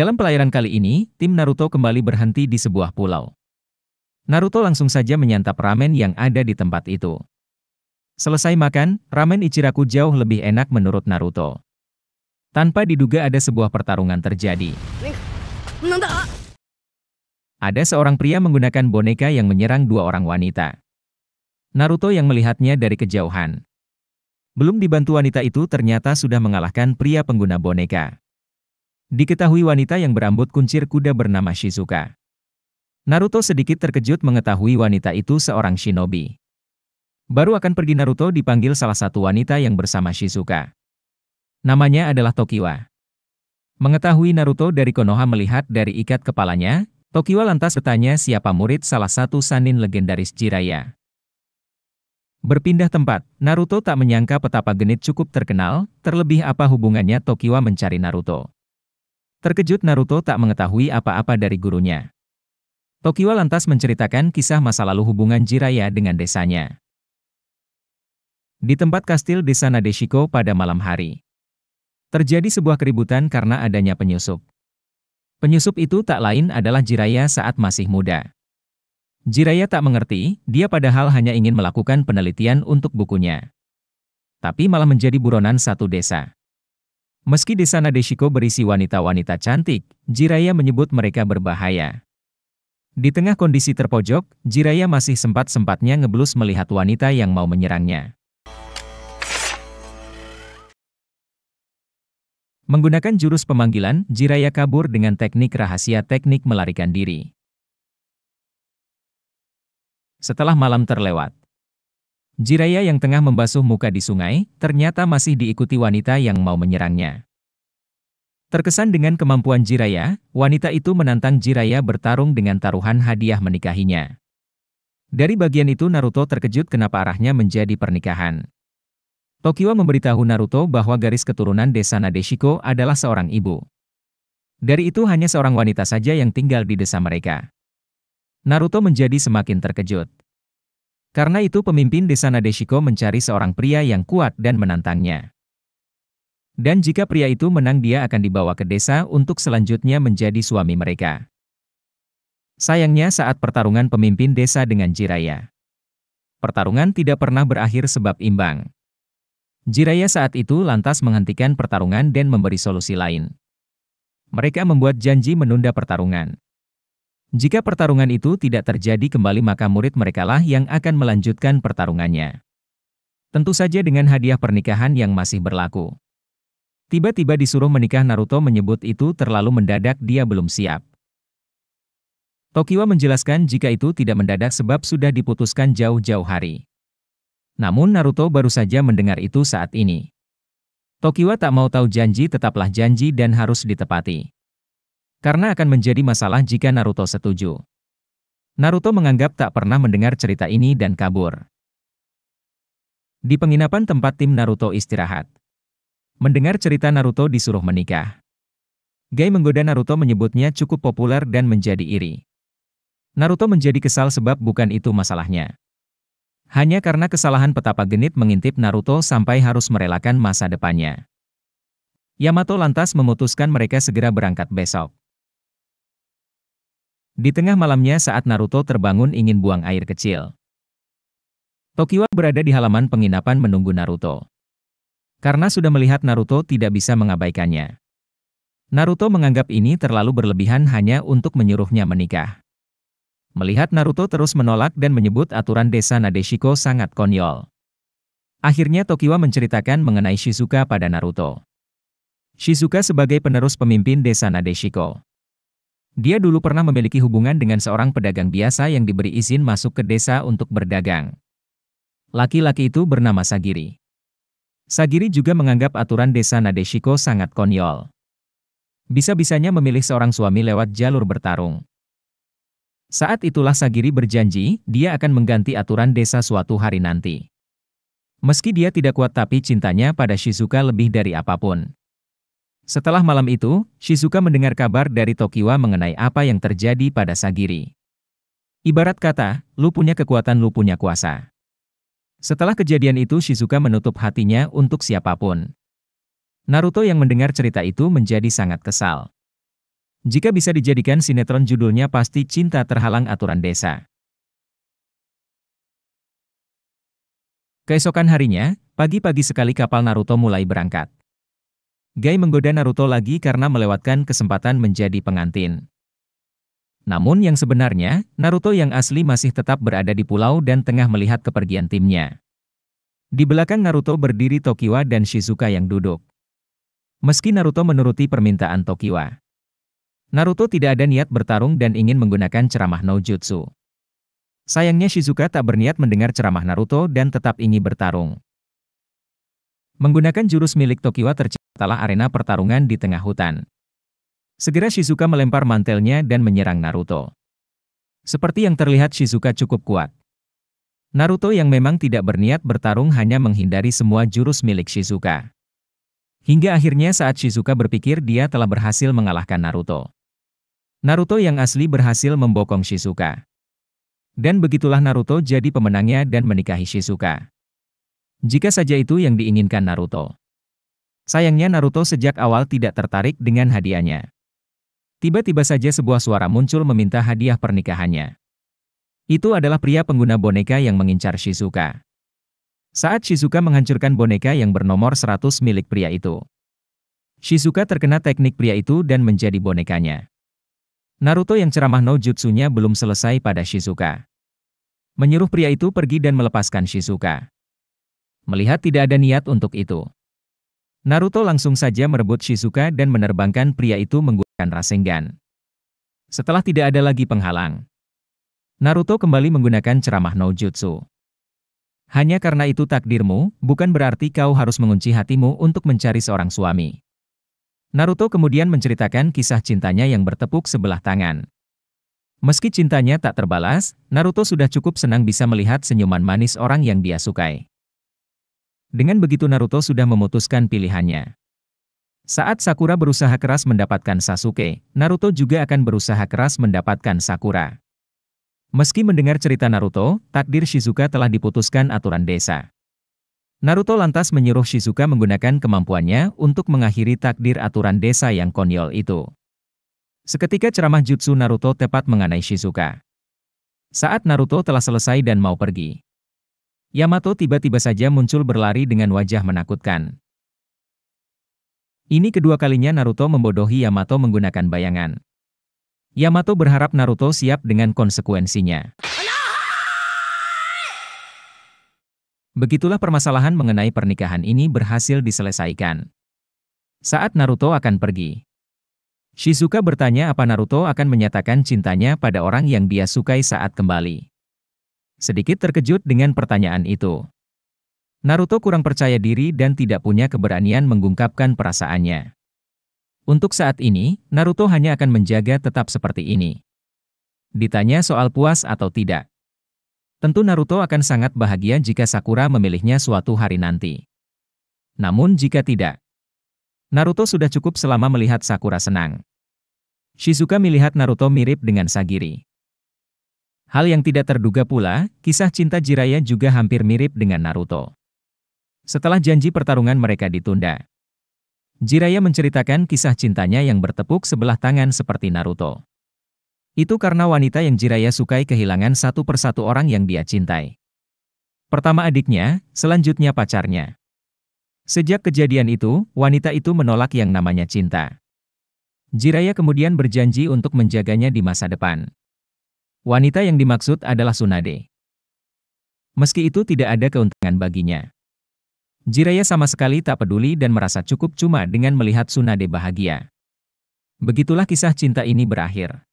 Dalam pelayaran kali ini, tim Naruto kembali berhenti di sebuah pulau. Naruto langsung saja menyantap ramen yang ada di tempat itu. Selesai makan, ramen Ichiraku jauh lebih enak menurut Naruto. Tanpa diduga ada sebuah pertarungan terjadi. Ada seorang pria menggunakan boneka yang menyerang dua orang wanita. Naruto yang melihatnya dari kejauhan. Belum dibantu wanita itu ternyata sudah mengalahkan pria pengguna boneka. Diketahui wanita yang berambut kuncir kuda bernama Shizuka. Naruto sedikit terkejut mengetahui wanita itu seorang shinobi. Baru akan pergi Naruto dipanggil salah satu wanita yang bersama Shizuka. Namanya adalah Tokiwa. Mengetahui Naruto dari Konoha melihat dari ikat kepalanya, Tokiwa lantas bertanya siapa murid salah satu sanin legendaris Jiraya. Berpindah tempat, Naruto tak menyangka petapa genit cukup terkenal, terlebih apa hubungannya Tokiwa mencari Naruto. Terkejut Naruto tak mengetahui apa-apa dari gurunya. Tokiwa lantas menceritakan kisah masa lalu hubungan Jiraya dengan desanya. Di tempat kastil desa Nadeshiko pada malam hari. Terjadi sebuah keributan karena adanya penyusup. Penyusup itu tak lain adalah Jiraya saat masih muda. Jiraya tak mengerti, dia padahal hanya ingin melakukan penelitian untuk bukunya. Tapi malah menjadi buronan satu desa. Meski di sana Deshiko berisi wanita-wanita cantik, Jiraya menyebut mereka berbahaya. Di tengah kondisi terpojok, Jiraya masih sempat-sempatnya ngeblus melihat wanita yang mau menyerangnya. Menggunakan jurus pemanggilan, Jiraya kabur dengan teknik rahasia teknik melarikan diri. Setelah malam terlewat, Jiraya yang tengah membasuh muka di sungai, ternyata masih diikuti wanita yang mau menyerangnya. Terkesan dengan kemampuan Jiraya, wanita itu menantang Jiraya bertarung dengan taruhan hadiah menikahinya. Dari bagian itu Naruto terkejut kenapa arahnya menjadi pernikahan. Tokiwa memberitahu Naruto bahwa garis keturunan desa Nadeshiko adalah seorang ibu. Dari itu hanya seorang wanita saja yang tinggal di desa mereka. Naruto menjadi semakin terkejut. Karena itu pemimpin desa Nadeshiko mencari seorang pria yang kuat dan menantangnya. Dan jika pria itu menang dia akan dibawa ke desa untuk selanjutnya menjadi suami mereka. Sayangnya saat pertarungan pemimpin desa dengan Jiraya. Pertarungan tidak pernah berakhir sebab imbang. Jiraya saat itu lantas menghentikan pertarungan dan memberi solusi lain. Mereka membuat janji menunda pertarungan. Jika pertarungan itu tidak terjadi kembali maka murid merekalah yang akan melanjutkan pertarungannya. Tentu saja dengan hadiah pernikahan yang masih berlaku. Tiba-tiba disuruh menikah Naruto menyebut itu terlalu mendadak dia belum siap. Tokiwa menjelaskan jika itu tidak mendadak sebab sudah diputuskan jauh-jauh hari. Namun Naruto baru saja mendengar itu saat ini. Tokiwa tak mau tahu janji tetaplah janji dan harus ditepati karena akan menjadi masalah jika Naruto setuju. Naruto menganggap tak pernah mendengar cerita ini dan kabur. Di penginapan tempat tim Naruto istirahat. Mendengar cerita Naruto disuruh menikah. Gai menggoda Naruto menyebutnya cukup populer dan menjadi iri. Naruto menjadi kesal sebab bukan itu masalahnya. Hanya karena kesalahan petapa genit mengintip Naruto sampai harus merelakan masa depannya. Yamato lantas memutuskan mereka segera berangkat besok. Di tengah malamnya saat Naruto terbangun ingin buang air kecil. Tokiwa berada di halaman penginapan menunggu Naruto. Karena sudah melihat Naruto tidak bisa mengabaikannya. Naruto menganggap ini terlalu berlebihan hanya untuk menyuruhnya menikah. Melihat Naruto terus menolak dan menyebut aturan desa Nadeshiko sangat konyol. Akhirnya Tokiwa menceritakan mengenai Shizuka pada Naruto. Shizuka sebagai penerus pemimpin desa Nadeshiko. Dia dulu pernah memiliki hubungan dengan seorang pedagang biasa yang diberi izin masuk ke desa untuk berdagang. Laki-laki itu bernama Sagiri. Sagiri juga menganggap aturan desa Nadeshiko sangat konyol. Bisa-bisanya memilih seorang suami lewat jalur bertarung. Saat itulah Sagiri berjanji, dia akan mengganti aturan desa suatu hari nanti. Meski dia tidak kuat tapi cintanya pada Shizuka lebih dari apapun. Setelah malam itu, Shizuka mendengar kabar dari Tokiwa mengenai apa yang terjadi pada Sagiri. Ibarat kata, lu punya kekuatan lu punya kuasa. Setelah kejadian itu Shizuka menutup hatinya untuk siapapun. Naruto yang mendengar cerita itu menjadi sangat kesal. Jika bisa dijadikan sinetron judulnya pasti cinta terhalang aturan desa. Keesokan harinya, pagi-pagi sekali kapal Naruto mulai berangkat. Gai menggoda Naruto lagi karena melewatkan kesempatan menjadi pengantin. Namun yang sebenarnya, Naruto yang asli masih tetap berada di pulau dan tengah melihat kepergian timnya. Di belakang Naruto berdiri Tokiwa dan Shizuka yang duduk. Meski Naruto menuruti permintaan Tokiwa, Naruto tidak ada niat bertarung dan ingin menggunakan ceramah no jutsu. Sayangnya Shizuka tak berniat mendengar ceramah Naruto dan tetap ingin bertarung. Menggunakan jurus milik Tokiwa tercipta telah arena pertarungan di tengah hutan. Segera Shizuka melempar mantelnya dan menyerang Naruto. Seperti yang terlihat Shizuka cukup kuat. Naruto yang memang tidak berniat bertarung hanya menghindari semua jurus milik Shizuka. Hingga akhirnya saat Shizuka berpikir dia telah berhasil mengalahkan Naruto. Naruto yang asli berhasil membokong Shizuka. Dan begitulah Naruto jadi pemenangnya dan menikahi Shizuka. Jika saja itu yang diinginkan Naruto. Sayangnya Naruto sejak awal tidak tertarik dengan hadiahnya. Tiba-tiba saja sebuah suara muncul meminta hadiah pernikahannya. Itu adalah pria pengguna boneka yang mengincar Shizuka. Saat Shizuka menghancurkan boneka yang bernomor 100 milik pria itu. Shizuka terkena teknik pria itu dan menjadi bonekanya. Naruto yang ceramah no jutsunya belum selesai pada Shizuka. Menyuruh pria itu pergi dan melepaskan Shizuka. Melihat tidak ada niat untuk itu. Naruto langsung saja merebut Shizuka dan menerbangkan pria itu menggunakan Rasengan. Setelah tidak ada lagi penghalang, Naruto kembali menggunakan ceramah no jutsu. Hanya karena itu takdirmu, bukan berarti kau harus mengunci hatimu untuk mencari seorang suami. Naruto kemudian menceritakan kisah cintanya yang bertepuk sebelah tangan. Meski cintanya tak terbalas, Naruto sudah cukup senang bisa melihat senyuman manis orang yang dia sukai. Dengan begitu Naruto sudah memutuskan pilihannya. Saat Sakura berusaha keras mendapatkan Sasuke, Naruto juga akan berusaha keras mendapatkan Sakura. Meski mendengar cerita Naruto, takdir Shizuka telah diputuskan aturan desa. Naruto lantas menyuruh Shizuka menggunakan kemampuannya untuk mengakhiri takdir aturan desa yang konyol itu. Seketika ceramah jutsu Naruto tepat mengenai Shizuka. Saat Naruto telah selesai dan mau pergi, Yamato tiba-tiba saja muncul berlari dengan wajah menakutkan. Ini kedua kalinya Naruto membodohi Yamato menggunakan bayangan. Yamato berharap Naruto siap dengan konsekuensinya. Begitulah permasalahan mengenai pernikahan ini berhasil diselesaikan. Saat Naruto akan pergi, Shizuka bertanya apa Naruto akan menyatakan cintanya pada orang yang dia sukai saat kembali sedikit terkejut dengan pertanyaan itu. Naruto kurang percaya diri dan tidak punya keberanian mengungkapkan perasaannya. Untuk saat ini, Naruto hanya akan menjaga tetap seperti ini. Ditanya soal puas atau tidak. Tentu Naruto akan sangat bahagia jika Sakura memilihnya suatu hari nanti. Namun jika tidak, Naruto sudah cukup selama melihat Sakura senang. Shizuka melihat Naruto mirip dengan Sagiri. Hal yang tidak terduga pula, kisah cinta Jiraya juga hampir mirip dengan Naruto. Setelah janji pertarungan mereka ditunda, Jiraya menceritakan kisah cintanya yang bertepuk sebelah tangan seperti Naruto. Itu karena wanita yang Jiraya sukai kehilangan satu persatu orang yang dia cintai. Pertama adiknya, selanjutnya pacarnya. Sejak kejadian itu, wanita itu menolak yang namanya cinta. Jiraya kemudian berjanji untuk menjaganya di masa depan. Wanita yang dimaksud adalah Sunade. Meski itu tidak ada keuntungan baginya. Jiraya sama sekali tak peduli dan merasa cukup cuma dengan melihat Sunade bahagia. Begitulah kisah cinta ini berakhir.